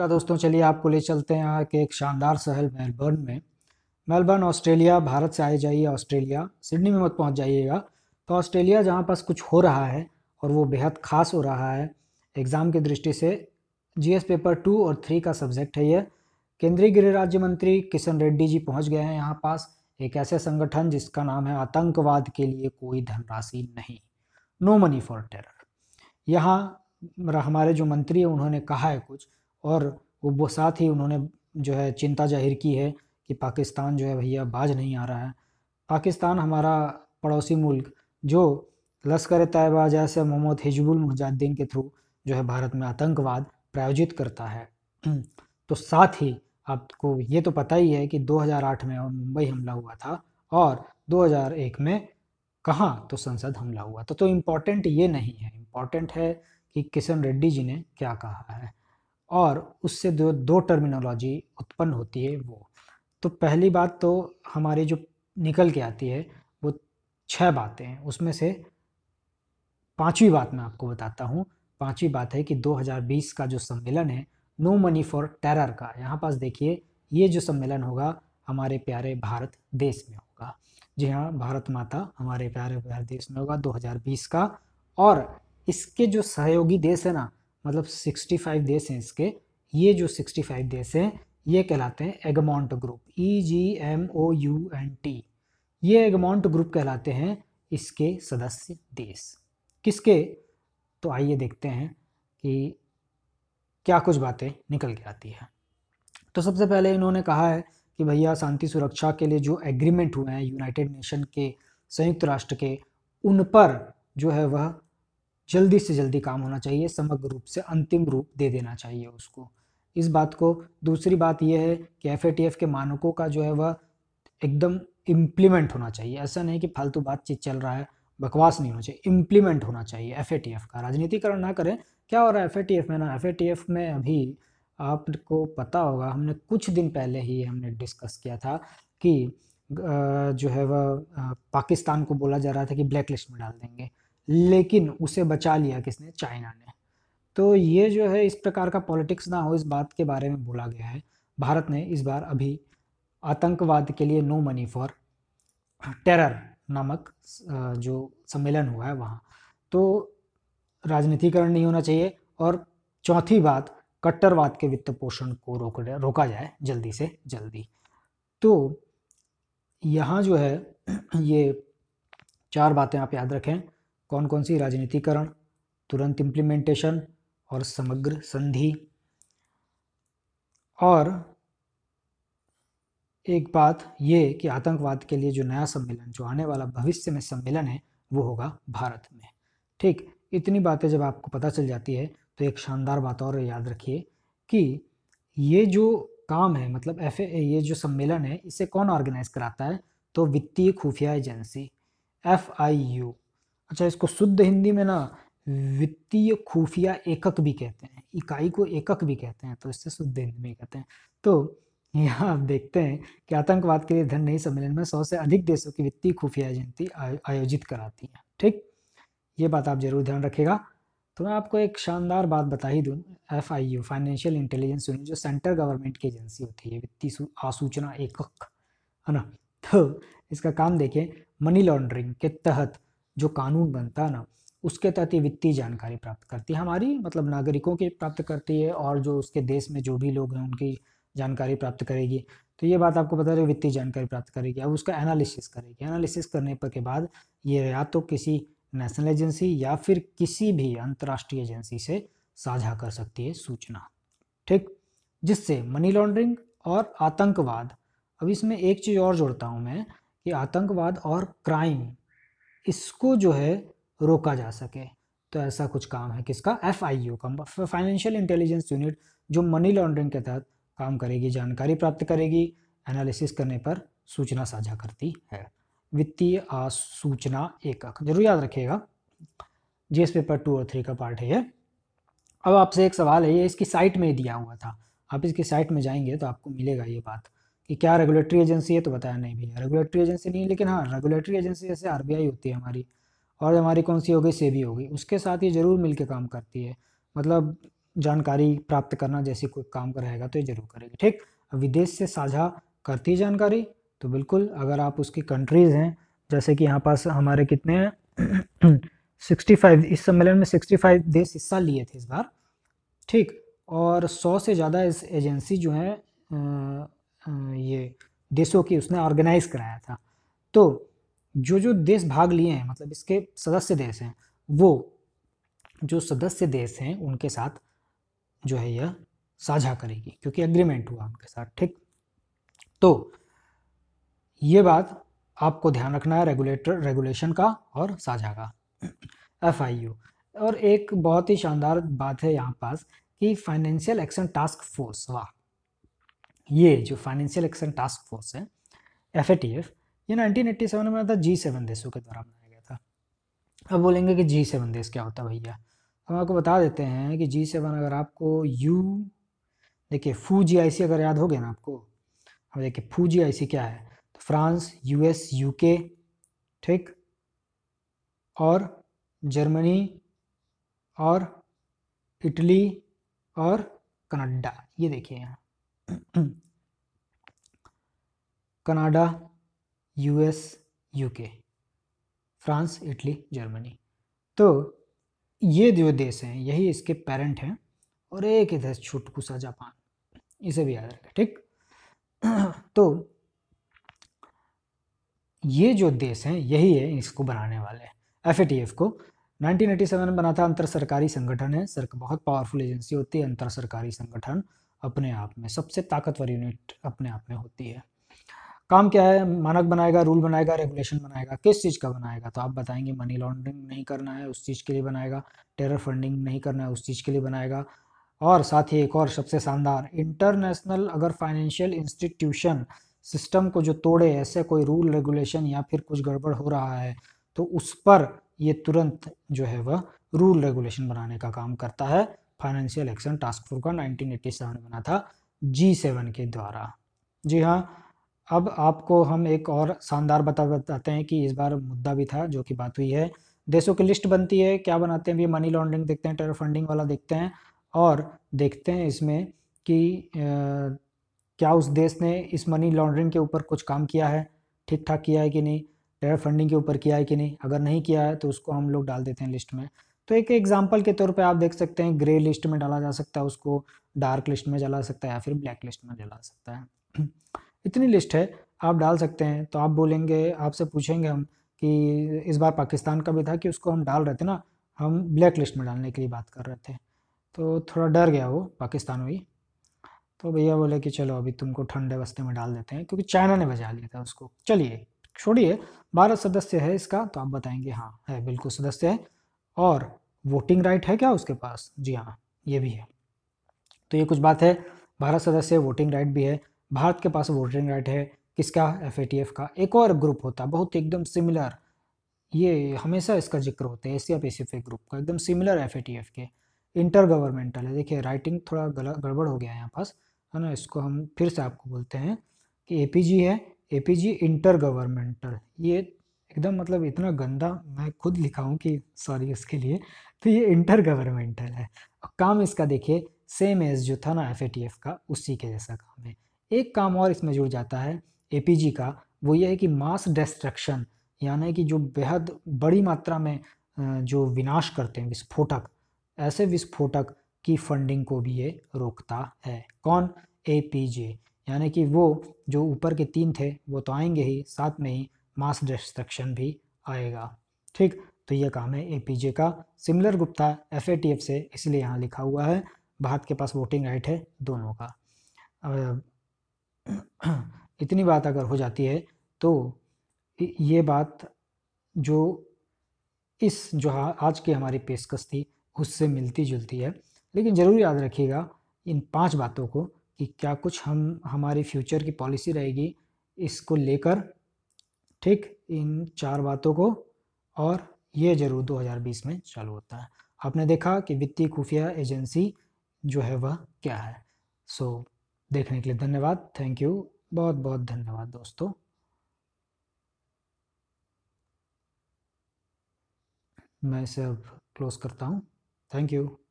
नमस्कार दोस्तों चलिए आपको ले चलते हैं यहाँ के एक शानदार शहर मेलबर्न में मेलबर्न ऑस्ट्रेलिया भारत से आए जाइए ऑस्ट्रेलिया सिडनी में मत पहुँच जाइएगा तो ऑस्ट्रेलिया जहाँ पास कुछ हो रहा है और वो बेहद ख़ास हो रहा है एग्ज़ाम की दृष्टि से जी पेपर टू और थ्री का सब्जेक्ट है ये केंद्रीय गृह राज्य मंत्री किशन रेड्डी जी पहुँच गए हैं यहाँ पास एक ऐसे संगठन जिसका नाम है आतंकवाद के लिए कोई धनराशि नहीं नो मनी फॉर टेरर यहाँ हमारे जो मंत्री हैं उन्होंने कहा है कुछ और वो साथ ही उन्होंने जो है चिंता जाहिर की है कि पाकिस्तान जो है भैया बाज नहीं आ रहा है पाकिस्तान हमारा पड़ोसी मुल्क जो लश्कर तयबा जैसे मोहम्मद हिजबुल मुजाहिदीन के थ्रू जो है भारत में आतंकवाद प्रायोजित करता है तो साथ ही आपको ये तो पता ही है कि 2008 में मुंबई हमला हुआ था और 2001 में कहाँ तो संसद हमला हुआ था तो इम्पोर्टेंट ये नहीं है इम्पोर्टेंट है कि किशन रेड्डी जी ने क्या कहा है और उससे दो दो टर्मिनोलॉजी उत्पन्न होती है वो तो पहली बात तो हमारी जो निकल के आती है वो छह बातें हैं उसमें से पांचवी बात मैं आपको बताता हूँ पांचवी बात है कि 2020 का जो सम्मेलन है नो मनी फॉर टेरर का यहाँ पास देखिए ये जो सम्मेलन होगा हमारे प्यारे भारत देश में होगा जी हाँ भारत माता हमारे प्यारे भारत देश में होगा 2020 का और इसके जो सहयोगी देश है ना मतलब 65 देश हैं इसके ये जो 65 देश हैं ये कहलाते हैं Egmont group E G M O U N T ये एगमोंट ग्रुप कहलाते हैं इसके सदस्य देश किसके तो आइए देखते हैं कि क्या कुछ बातें निकल के आती है तो सबसे पहले इन्होंने कहा है कि भैया शांति सुरक्षा के लिए जो एग्रीमेंट हुए हैं यूनाइटेड नेशन के संयुक्त राष्ट्र के उन पर जो है वह जल्दी से जल्दी काम होना चाहिए समग्र रूप से अंतिम रूप दे देना चाहिए उसको इस बात को दूसरी बात यह है कि एफ के मानकों का जो है वह एकदम इम्प्लीमेंट होना चाहिए ऐसा नहीं कि फालतू बातचीत चल रहा है बकवास नहीं होना चाहिए इम्प्लीमेंट होना चाहिए एफ का राजनीतिकरण ना करें क्या हो रहा है एफ में ना एफ में अभी आपको पता होगा हमने कुछ दिन पहले ही हमने डिस्कस किया था कि जो है वह पाकिस्तान को बोला जा रहा था कि ब्लैक लिस्ट में डाल देंगे लेकिन उसे बचा लिया किसने चाइना ने तो ये जो है इस प्रकार का पॉलिटिक्स ना हो इस बात के बारे में बोला गया है भारत ने इस बार अभी आतंकवाद के लिए नो मनी फॉर टेरर नामक जो सम्मेलन हुआ है वहाँ तो राजनीतिकरण नहीं होना चाहिए और चौथी बात कट्टरवाद के वित्त पोषण को रोक रोका जाए जल्दी से जल्दी तो यहाँ जो है ये चार बातें आप याद रखें कौन कौन सी राजनीतिकरण तुरंत इम्प्लीमेंटेशन और समग्र संधि और एक बात ये कि आतंकवाद के लिए जो नया सम्मेलन जो आने वाला भविष्य में सम्मेलन है वो होगा भारत में ठीक इतनी बातें जब आपको पता चल जाती है तो एक शानदार बात और याद रखिए कि ये जो काम है मतलब एफ ये जो सम्मेलन है इसे कौन ऑर्गेनाइज कराता है तो वित्तीय खुफिया एजेंसी एफ आई यू अच्छा इसको शुद्ध हिंदी में ना वित्तीय खुफिया एकक भी कहते हैं इकाई को एकक भी कहते हैं तो इससे शुद्ध हिंदी में कहते हैं तो यहाँ आप देखते हैं कि आतंकवाद के लिए धन नहीं सम्मेलन में सौ से अधिक देशों की वित्तीय खुफिया एजेंसी आयोजित कराती है ठीक ये बात आप जरूर ध्यान रखेगा तो मैं आपको एक शानदार बात बता ही दूँ F I U financial intelligence unit जो सेंट्रल गवर्नमेंट की एजेंसी होती है वित्तीय आसूचना एकक है ना तो इसका काम देखें मनी लॉन्ड्रिंग के तहत जो कानून बनता है ना उसके तहत ये वित्तीय जानकारी प्राप्त करती है हमारी मतलब नागरिकों की प्राप्त करती है और जो उसके देश में जो भी लोग हैं उनकी जानकारी प्राप्त करेगी तो ये बात आपको पता रहे वित्तीय जानकारी प्राप्त करेगी अब उसका एनालिसिस करेगी एनालिसिस करने पर के बाद ये या तो किसी नेशनल एजेंसी या फिर किसी भी अंतर्राष्ट्रीय एजेंसी से साझा कर सकती है सूचना ठीक जिससे मनी लॉन्ड्रिंग और आतंकवाद अब इसमें एक चीज़ और जोड़ता हूँ मैं कि आतंकवाद और क्राइम इसको जो है रोका जा सके तो ऐसा कुछ काम है किसका एफ आई यू का फाइनेंशियल इंटेलिजेंस यूनिट जो मनी लॉन्ड्रिंग के तहत काम करेगी जानकारी प्राप्त करेगी एनालिसिस करने पर सूचना साझा करती है वित्तीय सूचना एकक जरूर याद रखिएगा जीएस पेपर टू और थ्री का पार्ट है ये अब आपसे एक सवाल है ये इसकी साइट में दिया हुआ था आप इसकी साइट में जाएंगे तो आपको मिलेगा ये बात कि क्या रेगुलेटरी एजेंसी है तो बताया नहीं भैया रेगुलेटरी एजेंसी नहीं लेकिन हाँ रेगुलेटरी एजेंसी जैसे आर होती है हमारी और हमारी कौन सी हो गई सेबी हो गई उसके साथ ये ज़रूर मिलकर काम करती है मतलब जानकारी प्राप्त करना जैसे कोई काम रहेगा तो ये ज़रूर करेगी ठीक विदेश से साझा करती है जानकारी तो बिल्कुल अगर आप उसकी कंट्रीज़ हैं जैसे कि यहाँ पास हमारे कितने हैं सिक्सटी फाइव इस सम्मेलन में सिक्सटी फाइव देश हिस्सा लिए थे इस बार ठीक और सौ से ज़्यादा एजेंसी जो है ये देशों की उसने ऑर्गेनाइज कराया था तो जो जो देश भाग लिए हैं मतलब इसके सदस्य देश हैं वो जो सदस्य देश हैं उनके साथ जो है यह साझा करेगी क्योंकि एग्रीमेंट हुआ उनके साथ ठीक तो ये बात आपको ध्यान रखना है रेगुलेटर रेगुलेशन का और साझा का एफ और एक बहुत ही शानदार बात है यहाँ पास कि फाइनेंशियल एक्शन टास्क फोर्स वाह ये जो फाइनेंशियल एक्शन टास्क फोर्स है एफ ए टी एफ ये 1987 में बना था जी सेवन देशों के द्वारा बनाया गया था अब बोलेंगे कि जी सेवन देश क्या होता है भैया हम आपको बता देते हैं कि जी सेवन अगर आपको यू देखिए फू जी आई सी अगर याद हो गया ना आपको अब देखिए फू जी आई सी क्या है तो फ्रांस यू एस यू के ठीक और जर्मनी और इटली और कनाडा ये देखिए यहाँ Canada US UK France Italy Germany तो ये जो देश हैं यही इसके पेरेंट हैं और एक इधर छुटकू सा जापान इसे भी याद रखें ठीक तो ये जो देश हैं यही है इसको बनाने वाले एफ ए को 1987 में बना था अंतर सरकारी संगठन है सर बहुत पावरफुल एजेंसी होती है अंतर सरकारी संगठन अपने आप में सबसे ताकतवर यूनिट अपने आप में होती है काम क्या है मानक बनाएगा रूल बनाएगा रेगुलेशन बनाएगा किस चीज़ का बनाएगा तो आप बताएंगे मनी लॉन्ड्रिंग नहीं करना है उस चीज़ के लिए बनाएगा टेरर फंडिंग नहीं करना है उस चीज़ के लिए बनाएगा और साथ ही एक और सबसे शानदार इंटरनेशनल अगर फाइनेंशियल इंस्टीट्यूशन सिस्टम को जो तोड़े ऐसे कोई रूल रेगुलेशन या फिर कुछ गड़बड़ हो रहा है तो उस पर ये तुरंत जो है वह रूल रेगुलेशन बनाने का काम करता है फाइनेंशियल एक्शन टास्क फोर्स का 1987 बना था जी सेवन के द्वारा जी हाँ अब आपको हम एक और शानदार बता बताते हैं कि इस बार मुद्दा भी था जो कि बात हुई है देशों की लिस्ट बनती है क्या बनाते हैं भी मनी लॉन्ड्रिंग देखते हैं टेरर फंडिंग वाला देखते हैं और देखते हैं इसमें कि आ, क्या उस देश ने इस मनी लॉन्ड्रिंग के ऊपर कुछ काम किया है ठीक ठाक किया है कि नहीं टेरर फंडिंग के ऊपर किया है कि नहीं अगर नहीं किया है तो उसको हम लोग डाल देते हैं लिस्ट में तो एक एग्जाम्पल के तौर पर आप देख सकते हैं ग्रे लिस्ट में डाला जा सकता है उसको डार्क लिस्ट में जला सकता है या फिर ब्लैक लिस्ट में जला सकता है इतनी लिस्ट है आप डाल सकते हैं तो आप बोलेंगे आपसे पूछेंगे हम कि इस बार पाकिस्तान का भी था कि उसको हम डाल रहे थे ना हम ब्लैक लिस्ट में डालने के लिए बात कर रहे थे तो थोड़ा डर गया वो पाकिस्तान हुई तो भैया बोले कि चलो अभी तुमको ठंडे बस्ते में डाल देते हैं क्योंकि चाइना ने बजा लिया था उसको चलिए छोड़िए भारत सदस्य है इसका तो आप बताएंगे हाँ है बिल्कुल सदस्य है और वोटिंग राइट है क्या उसके पास जी हाँ ये भी है तो ये कुछ बात है भारत सदस्य वोटिंग राइट भी है भारत के पास वोटिंग राइट है किसका एफ का एक और ग्रुप होता है बहुत एकदम सिमिलर ये हमेशा इसका जिक्र होता है एशिया पेसिफिक ग्रुप का एकदम सिमिलर एफ के इंटर गवर्नमेंटल है देखिए राइटिंग थोड़ा गलत गड़बड़ हो गया है यहाँ पास है ना इसको हम फिर से आपको बोलते हैं कि ए है ए इंटर गवर्नमेंटल ये एकदम मतलब इतना गंदा मैं खुद लिखा हूँ कि सॉरी उसके लिए तो ये इंटर गवर्नमेंटल है और काम इसका देखिए सेम एज जो था ना एफ का उसी के जैसा काम है एक काम और इसमें जुड़ जाता है ए का वो ये है कि मास डिस्ट्रक्शन यानी कि जो बेहद बड़ी मात्रा में जो विनाश करते हैं विस्फोटक ऐसे विस्फोटक की फंडिंग को भी ये रोकता है कौन ए यानी कि वो जो ऊपर के तीन थे वो तो आएंगे ही साथ में ही मास डिस्ट्रक्शन भी आएगा ठीक तो ये काम है एपीजे का सिमिलर गुप्ता एफ से इसलिए यहाँ लिखा हुआ है भारत के पास वोटिंग राइट है दोनों का इतनी बात अगर हो जाती है तो ये बात जो इस जो आज की हमारी पेशकश थी उससे मिलती जुलती है लेकिन ज़रूर याद रखिएगा इन पांच बातों को कि क्या कुछ हम हमारी फ्यूचर की पॉलिसी रहेगी इसको लेकर ठीक इन चार बातों को और ये जरूर 2020 में चालू होता है आपने देखा कि वित्तीय खुफिया एजेंसी जो है वह क्या है सो so, देखने के लिए धन्यवाद थैंक यू बहुत बहुत धन्यवाद दोस्तों मैं इसे अब क्लोज करता हूँ थैंक यू